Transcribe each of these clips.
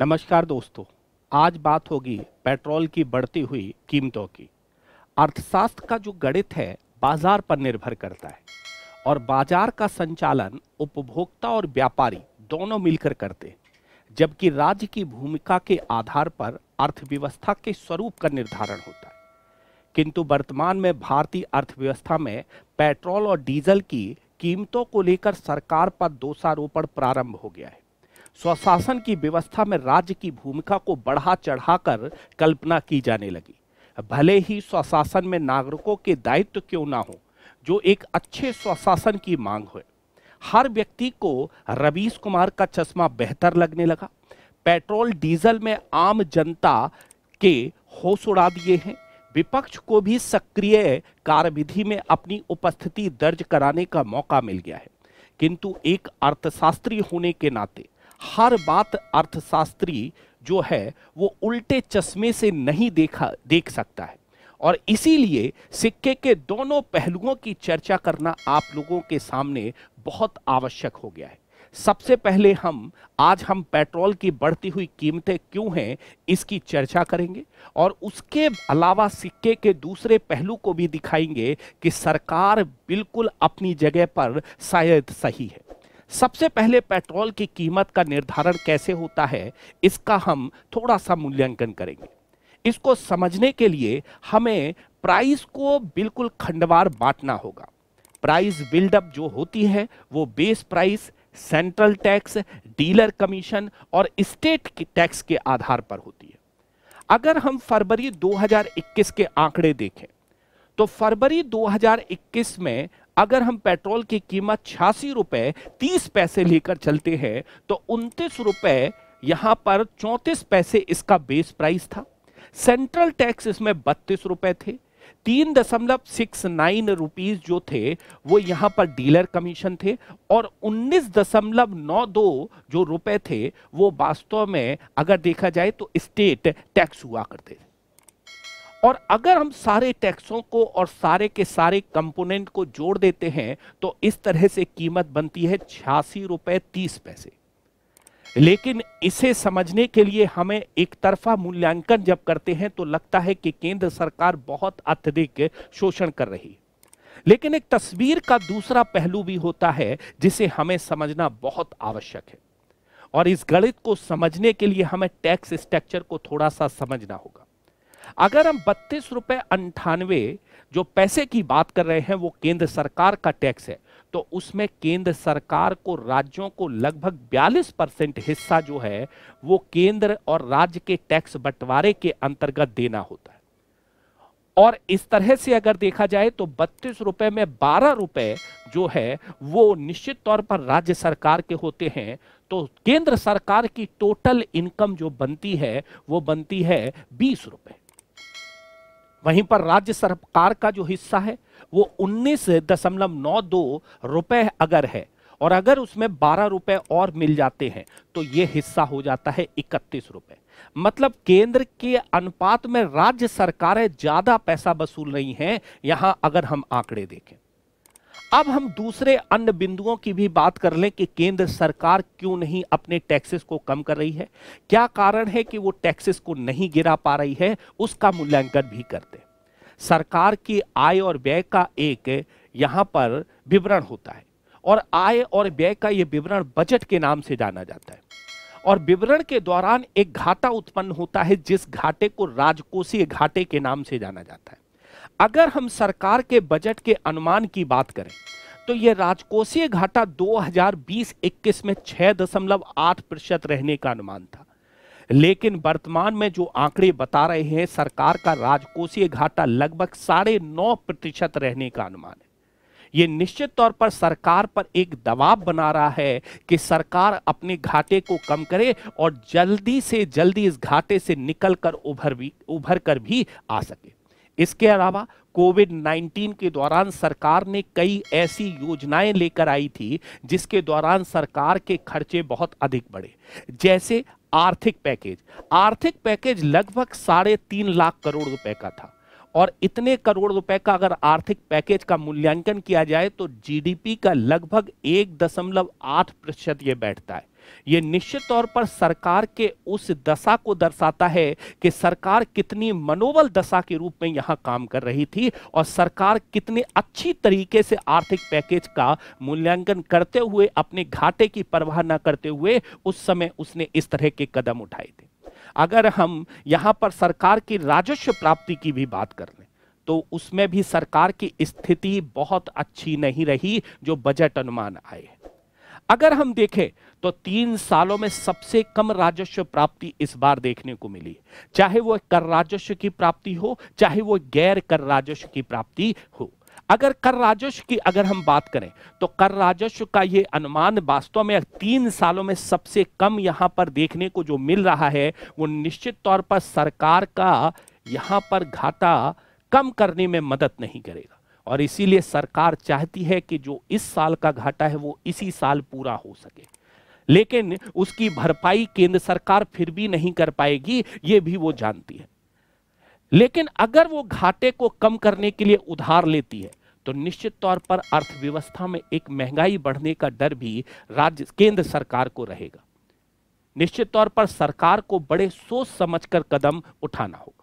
नमस्कार दोस्तों आज बात होगी पेट्रोल की बढ़ती हुई कीमतों की अर्थशास्त्र का जो गणित है बाजार पर निर्भर करता है और बाजार का संचालन उपभोक्ता और व्यापारी दोनों मिलकर करते हैं जबकि राज्य की भूमिका के आधार पर अर्थव्यवस्था के स्वरूप का निर्धारण होता है किंतु वर्तमान में भारतीय अर्थव्यवस्था में पेट्रोल और डीजल की कीमतों को लेकर सरकार पर दोषारोपण प्रारंभ हो गया है स्वशासन की व्यवस्था में राज्य की भूमिका को बढ़ा चढ़ाकर कल्पना की जाने लगी भले ही स्वशासन में नागरिकों के दायित्व क्यों ना हो जो एक अच्छे स्वशासन की मांग हो हर व्यक्ति को रवीश कुमार का चश्मा बेहतर लगने लगा पेट्रोल डीजल में आम जनता के होश उड़ा दिए हैं विपक्ष को भी सक्रिय कार्यविधि में अपनी उपस्थिति दर्ज कराने का मौका मिल गया है किंतु एक अर्थशास्त्री होने के नाते हर बात अर्थशास्त्री जो है वो उल्टे चश्मे से नहीं देखा देख सकता है और इसीलिए सिक्के के दोनों पहलुओं की चर्चा करना आप लोगों के सामने बहुत आवश्यक हो गया है सबसे पहले हम आज हम पेट्रोल की बढ़ती हुई कीमतें क्यों हैं इसकी चर्चा करेंगे और उसके अलावा सिक्के के दूसरे पहलू को भी दिखाएंगे कि सरकार बिल्कुल अपनी जगह पर शायद सही है सबसे पहले पेट्रोल की कीमत का निर्धारण कैसे होता है इसका हम थोड़ा सा मूल्यांकन करेंगे इसको समझने के लिए हमें प्राइस को बिल्कुल खंडवार बांटना होगा प्राइस बिल्डअप जो होती है वो base price central tax dealer commission और स्टेट की टैक्स के आधार पर होती है अगर हम फरवरी 2021 के आंकड़े देखें तो फरवरी 2021 में अगर हम पेट्रोल की कीमत छियासी रुपए तीस पैसे लेकर चलते हैं तो उनतीस रुपए यहां पर चौंतीस पैसे इसका बेस प्राइस था सेंट्रल टैक्स इसमें बत्तीस रुपए थे तीन दशमलव सिक्स नाइन रुपीज जो थे वो यहाँ पर डीलर कमीशन थे और उन्नीस दशमलव नौ दो जो रुपए थे वो वास्तव में अगर देखा जाए तो स्टेट टैक्स हुआ करते थे और अगर हम सारे टैक्सों को और सारे के सारे कंपोनेंट को जोड़ देते हैं तो इस तरह से कीमत बनती है छियासी रुपए तीस पैसे लेकिन इसे समझने के लिए हमें एक तरफा मूल्यांकन जब करते हैं तो लगता है कि केंद्र सरकार बहुत अत्यधिक शोषण कर रही लेकिन एक तस्वीर का दूसरा पहलू भी होता है जिसे हमें समझना बहुत आवश्यक है और इस गणित को समझने के लिए हमें टैक्स स्ट्रक्चर को थोड़ा सा समझना होगा अगर हम बत्तीस रुपए अंठानवे जो पैसे की बात कर रहे हैं वो केंद्र सरकार का टैक्स है तो उसमें केंद्र सरकार को राज्यों को लगभग 42 परसेंट हिस्सा जो है वो केंद्र और राज्य के टैक्स बंटवारे के अंतर्गत देना होता है और इस तरह से अगर देखा जाए तो बत्तीस रुपए में बारह रुपए जो है वो निश्चित तौर पर राज्य सरकार के होते हैं तो केंद्र सरकार की टोटल इनकम जो बनती है वो बनती है बीस रुपए वहीं पर राज्य सरकार का जो हिस्सा है वो उन्नीस दशमलव नौ दो रुपये अगर है और अगर उसमें बारह रुपए और मिल जाते हैं तो ये हिस्सा हो जाता है इकतीस रुपए मतलब केंद्र के अनुपात में राज्य सरकारें ज्यादा पैसा वसूल रही हैं यहां अगर हम आंकड़े देखें अब हम दूसरे अन्य बिंदुओं की भी बात कर लें कि केंद्र सरकार क्यों नहीं अपने टैक्सेस को कम कर रही है क्या कारण है कि वो टैक्सेस को नहीं गिरा पा रही है उसका मूल्यांकन भी करते सरकार की आय और व्यय का एक यहां पर विवरण होता है और आय और व्यय का यह विवरण बजट के नाम से जाना जाता है और विवरण के दौरान एक घाटा उत्पन्न होता है जिस घाटे को राजकोषीय घाटे के नाम से जाना जाता है अगर हम सरकार के बजट के अनुमान की बात करें तो यह राजकोषीय घाटा 2020-21 में 6.8 प्रतिशत रहने का अनुमान था लेकिन वर्तमान में जो आंकड़े बता रहे हैं सरकार का राजकोषीय घाटा लगभग साढ़े नौ प्रतिशत रहने का अनुमान है ये निश्चित तौर पर सरकार पर एक दबाव बना रहा है कि सरकार अपने घाटे को कम करे और जल्दी से जल्दी इस घाटे से निकल कर उभर भी उभर कर भी आ सके इसके अलावा कोविड 19 के दौरान सरकार ने कई ऐसी योजनाएं लेकर आई थी जिसके दौरान सरकार के खर्चे बहुत अधिक बढ़े जैसे आर्थिक पैकेज आर्थिक पैकेज लगभग साढ़े तीन लाख करोड़ रुपए का था और इतने करोड़ रुपए का अगर आर्थिक पैकेज का मूल्यांकन किया जाए तो जीडीपी का लगभग एक दशमलव आठ प्रतिशत ये बैठता है ये निश्चित तौर पर सरकार के उस दशा को दर्शाता है कि सरकार कितनी मनोबल दशा के रूप में यहाँ काम कर रही थी और सरकार कितने अच्छी तरीके से आर्थिक पैकेज का मूल्यांकन करते हुए अपने घाटे की परवाह न करते हुए उस समय उसने इस तरह के कदम उठाए थे अगर हम यहाँ पर सरकार की राजस्व प्राप्ति की भी बात कर लें तो उसमें भी सरकार की स्थिति बहुत अच्छी नहीं रही जो बजट अनुमान आए अगर हम देखें तो तीन सालों में सबसे कम राजस्व प्राप्ति इस बार देखने को मिली चाहे वो कर राजस्व की प्राप्ति हो चाहे वो गैर कर राजस्व की प्राप्ति हो अगर कर राजस्व की अगर हम बात करें तो कर राजस्व का ये अनुमान वास्तव में तीन सालों में सबसे कम यहाँ पर देखने को जो मिल रहा है वो निश्चित तौर पर सरकार का यहाँ पर घाटा कम करने में मदद नहीं करेगा और इसीलिए सरकार चाहती है कि जो इस साल का घाटा है वो इसी साल पूरा हो सके लेकिन उसकी भरपाई केंद्र सरकार फिर भी नहीं कर पाएगी ये भी वो जानती है लेकिन अगर वो घाटे को कम करने के लिए उधार लेती है तो निश्चित तौर पर अर्थव्यवस्था में एक महंगाई बढ़ने का डर भी राज्य केंद्र सरकार को रहेगा निश्चित तौर पर सरकार को बड़े सोच समझकर कदम उठाना होगा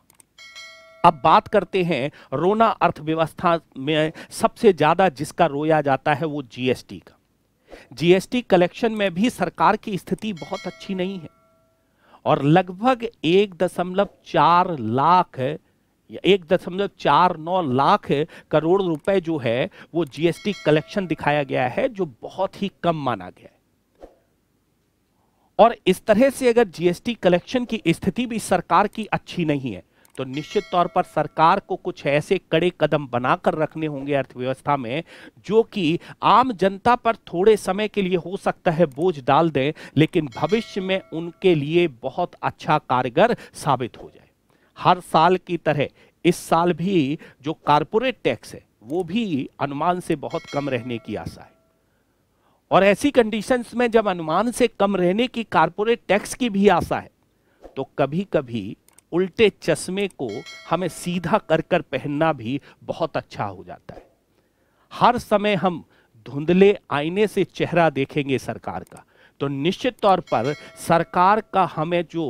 अब बात करते हैं रोना अर्थव्यवस्था में सबसे ज्यादा जिसका रोया जाता है वो जीएसटी का जीएसटी कलेक्शन में भी सरकार की स्थिति बहुत अच्छी नहीं है और लगभग एक दशमलव चार लाख एक दशमलव चार नौ लाख करोड़ रुपए जो है वो जीएसटी कलेक्शन दिखाया गया है जो बहुत ही कम माना गया है और इस तरह से अगर जीएसटी कलेक्शन की स्थिति भी सरकार की अच्छी नहीं है तो निश्चित तौर पर सरकार को कुछ ऐसे कड़े कदम बनाकर रखने होंगे अर्थव्यवस्था में जो कि आम जनता पर थोड़े समय के लिए हो सकता है बोझ डाल दें लेकिन भविष्य में उनके लिए बहुत अच्छा कारगर साबित हो जाए हर साल की तरह इस साल भी जो कारपोरेट टैक्स है वो भी अनुमान से बहुत कम रहने की आशा है और ऐसी कंडीशंस में जब अनुमान से कम रहने की कारपोरेट टैक्स की भी आशा है तो कभी कभी उल्टे चश्मे को हमें सीधा कर कर पहनना भी बहुत अच्छा हो जाता है हर समय हम धुंधले आईने से चेहरा देखेंगे सरकार का तो निश्चित तौर पर सरकार का हमें जो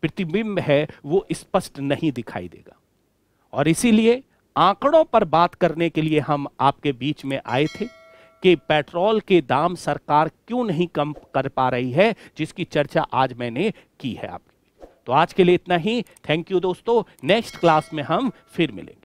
प्रतिबिंब है वो स्पष्ट नहीं दिखाई देगा और इसीलिए आंकड़ों पर बात करने के लिए हम आपके बीच में आए थे कि पेट्रोल के दाम सरकार क्यों नहीं कम कर पा रही है जिसकी चर्चा आज मैंने की है आपके तो आज के लिए इतना ही थैंक यू दोस्तों नेक्स्ट क्लास में हम फिर मिलेंगे